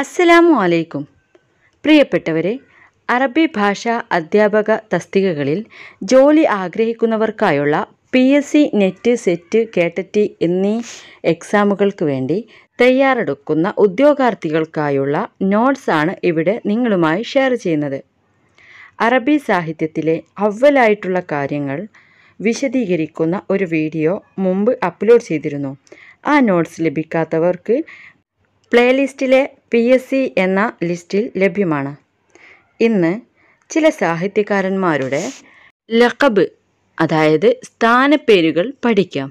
അസ്സലാമു അലൈക്കും പ്രിയപ്പെട്ടവരെ അറബി ഭാഷാ അധ്യാപക തസ്തികകളിൽ ജോലി ആഗ്രഹിക്കുന്നവർക്കായുള്ള P S C NET SET കേട്ടറ്റി എന്നീ എക്സാമുകൾക്ക് വേണ്ടി തയ്യാറെടുക്കുന്ന ഉദ്യോഗാർത്ഥികൾക്കായുള്ള നോട്ട്സ് ആണ് ഇവിടെ നിങ്ങളുമായി ഷെയർ ചെയ്യുന്നത് അറബി സാഹിത്യത്തിലെ അവലായിട്ടുള്ള കാര്യങ്ങൾ വിശദീകരിക്കുന്ന ഒരു വീഡിയോ മുമ്പ് അപ്ലോഡ് ചെയ്തിരുന്നു ആ നോട്ട്സ് ലഭിക്കാത്തവർക്ക് പ്ലേലിസ്റ്റിലെ പി എസ് സി എന്ന ലിസ്റ്റിൽ ലഭ്യമാണ് ഇന്ന് ചില സാഹിത്യകാരന്മാരുടെ ലഖബ് അതായത് സ്ഥാനപ്പേരുകൾ പഠിക്കാം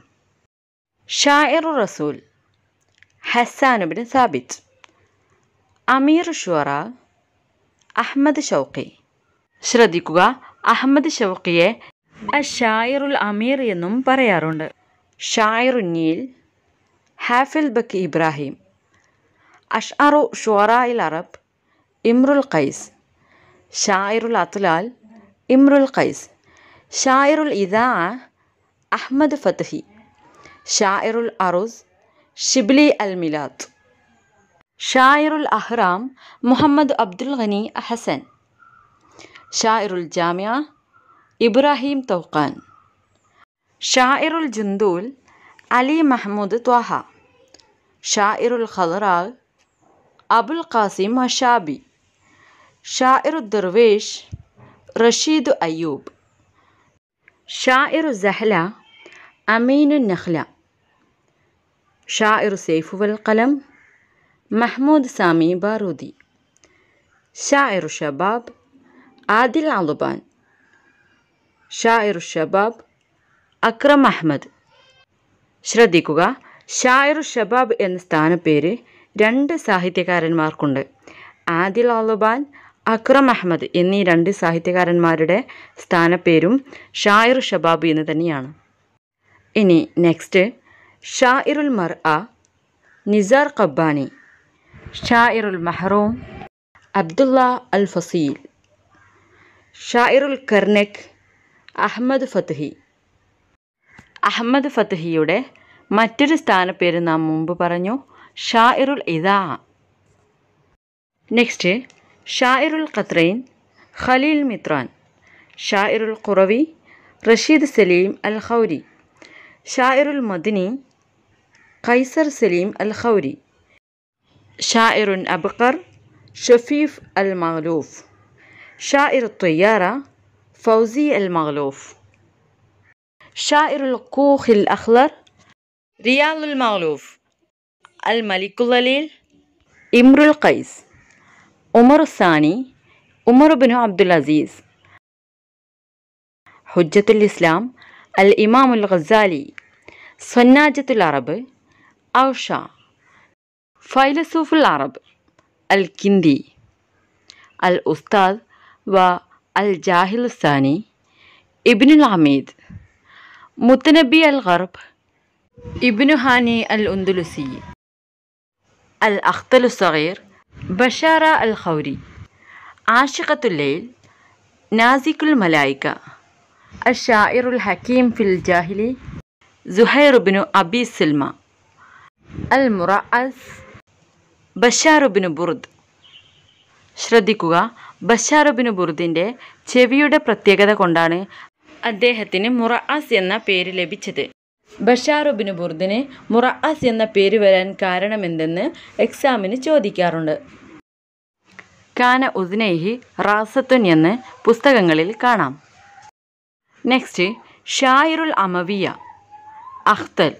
ഷായർ റസൂൽ ഹസാനുബിൻ സാബിത്ത് അമീർ ഷുറ അഹമ്മദ് ഷൗക്കി ശ്രദ്ധിക്കുക അഹമ്മദ് ഷൗക്കിയെ ഷായറുൽ അമീർ എന്നും പറയാറുണ്ട് ഷായറുന്നീൽ ഹാഫിൽ ബക്കി ഇബ്രാഹിം أشعر شعراء العرب إمر القيس شاعر الأطلال إمر القيس شاعر الإذاعة أحمد فتحي شاعر الأرز شبلي الميلاد شاعر الأهرام محمد عبد الغني حسن شاعر الجامعة إبراهيم توقان شاعر الجندول علي محمود طه شاعر الخضراء أبو القاسم الشعبي شاعر الدرويش رشيد أيوب شاعر الزحلة أمين النخلة شاعر سيف والقلم محمود سامي بارودي شاعر الشباب عادل علبان شاعر الشباب أكرم أحمد ശ്രദ്ധിക്കുക شاعر الشباب إنستان بيري രണ്ട് സാഹിത്യകാരന്മാർക്കുണ്ട് ആദിൽ അലുബാൻ അക്രം അഹമ്മദ് എന്നീ രണ്ട് സാഹിത്യകാരന്മാരുടെ സ്ഥാനപ്പേരും ഷായിർ ഷബാബ് എന്ന് തന്നെയാണ് ഇനി നെക്സ്റ്റ് ഷായിറുൽ മർ അ നിസാർ ഖബ്ബാനി ഷായിറുൽ മെഹ്റൂം അബ്ദുള്ള അൽ ഫസീൽ ഷായിറുൽ കർണക് അഹമ്മദ് ഫത്ഹി അഹമ്മദ് ഫത്ഹിയുടെ മറ്റൊരു സ്ഥാനപ്പേര് നാം മുമ്പ് പറഞ്ഞു شاعر الإذاعة Next شاعر القطرين خليل مطران شاعر القروي رشيد سليم الخوري شاعر المدني قيصر سليم الخوري شاعر أبقر شفيف المغلوف شاعر الطيارة فوزي المغلوف شاعر الكوخ الأخضر ريال المغلوف الملك الظليل امر القيس عمر الثاني عمر بن عبد العزيز حجة الإسلام الإمام الغزالي صناجة العرب أوشا فيلسوف العرب الكندي الأستاذ والجاهل الثاني ابن العميد متنبي الغرب ابن هاني الأندلسي الأخطل الصغير بشارة الخوري عاشقة الليل نازك الملائكة الشاعر الحكيم في الجاهلي زهير بن أبي سلمى المرأس ബഷാർ ബിന് ബുർദ് ശ്രദ്ധിക്കുക ബഷാർ ബിന് ബുർദിൻ്റെ ചെവിയുടെ പ്രത്യേകത കൊണ്ടാണ് അദ്ദേഹത്തിന് മുറഅസ് എന്ന പേര് ലഭിച്ചത് ബഷാറുബിന് ബുർദിന് മുറാസ് എന്ന പേര് വരാൻ കാരണമെന്തെന്ന് എക്സാമിന് ചോദിക്കാറുണ്ട് കാന ഉദ്നേഹി റാസത്തുൻ എന്ന് പുസ്തകങ്ങളിൽ കാണാം നെക്സ്റ്റ് ഷായറുൽ അമവിയ അഖ്തൽ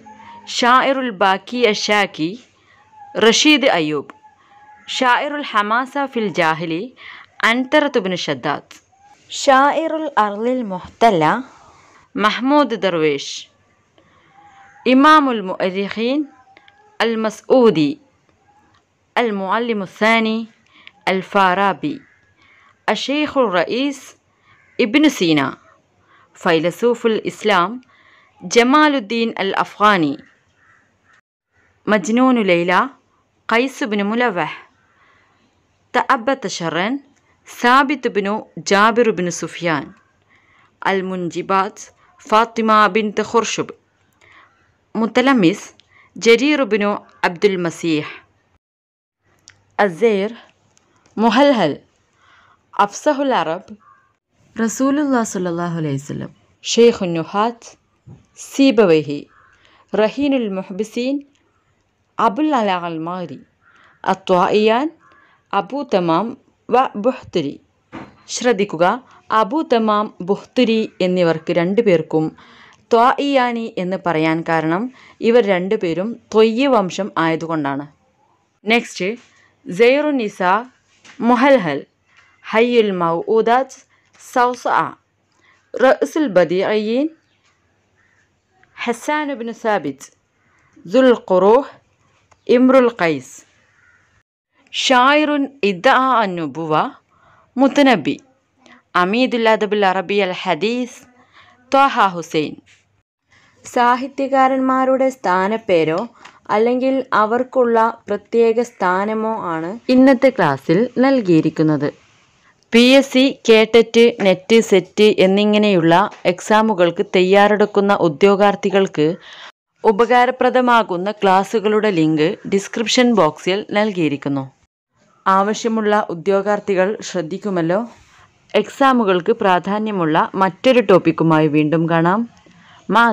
ഷായറുൽ ബാക്കി അഷാക്കി റഷീദ് അയ്യൂബ് ഷായറുൽ ഹമാസ ഫിൽ ജാഹ്ലി അൻതറത്തുബിന് ഷദ്ദാദ് ഷായറുൽ അർലിൽ മൊഹ്തല്ല മഹ്മൂദ് ദർവേഷ് إمام المؤرخين المسعودي المعلم الثاني الفارابي الشيخ الرئيس ابن سينا فيلسوف الإسلام جمال الدين الأفغاني مجنون ليلى قيس بن ملوح تأبت شرا ثابت بن جابر بن سفيان المنجبات فاطمة بنت خرشب متلمس جرير بن عبد المسيح الزير مهلهل أفصح العرب رسول الله صلى الله عليه وسلم شيخ النحاة سيبويه رهين المحبسين أبو العلاء الماري الطائيان أبو تمام وبحتري شرديكوغا أبو تمام بحتري إني ബുഹ്തിരി رند بيركم ത്വാഇയാനി എന്ന് പറയാൻ കാരണം ഇവർ രണ്ടുപേരും ത്വയ്യ വംശം ആയതുകൊണ്ടാണ് നെക്സ്റ്റ് നിസ മൊഹൽഹൽ ഹയ്യുൽ ഉദാജ് സൗസ റസുൽ അയ്യീൻ ഹസാനുബിൻ സാബിജ് ദുൽ ഖുറൂഹ് ഇമ്രുൽ ഖൈസ് ഇദ് ഇദ അനുബുവ മുത്തനബി അമീദുല്ലാദബുൽ അറബി അൽ ഹദീസ് ത്വഹ ഹുസൈൻ സാഹിത്യകാരന്മാരുടെ സ്ഥാനപ്പേരോ അല്ലെങ്കിൽ അവർക്കുള്ള പ്രത്യേക സ്ഥാനമോ ആണ് ഇന്നത്തെ ക്ലാസ്സിൽ നൽകിയിരിക്കുന്നത് P S C KTET NET SET എന്നിങ്ങനെയുള്ള എക്സാമുകൾക്ക് തയ്യാറെടുക്കുന്ന ഉദ്യോഗാർത്ഥികൾക്ക് ഉപകാരപ്രദമാകുന്ന ക്ലാസ്സുകളുടെ ലിങ്ക് ഡിസ്ക്രിപ്ഷൻ ബോക്സിൽ നൽകിയിരിക്കുന്നു ആവശ്യമുള്ള ഉദ്യോഗാർത്ഥികൾ ശ്രദ്ധിക്കുമല്ലോ എക്സാമുകൾക്ക് പ്രാധാന്യമുള്ള മറ്റൊരു ടോപ്പിക്കുമായി വീണ്ടും കാണാം മാ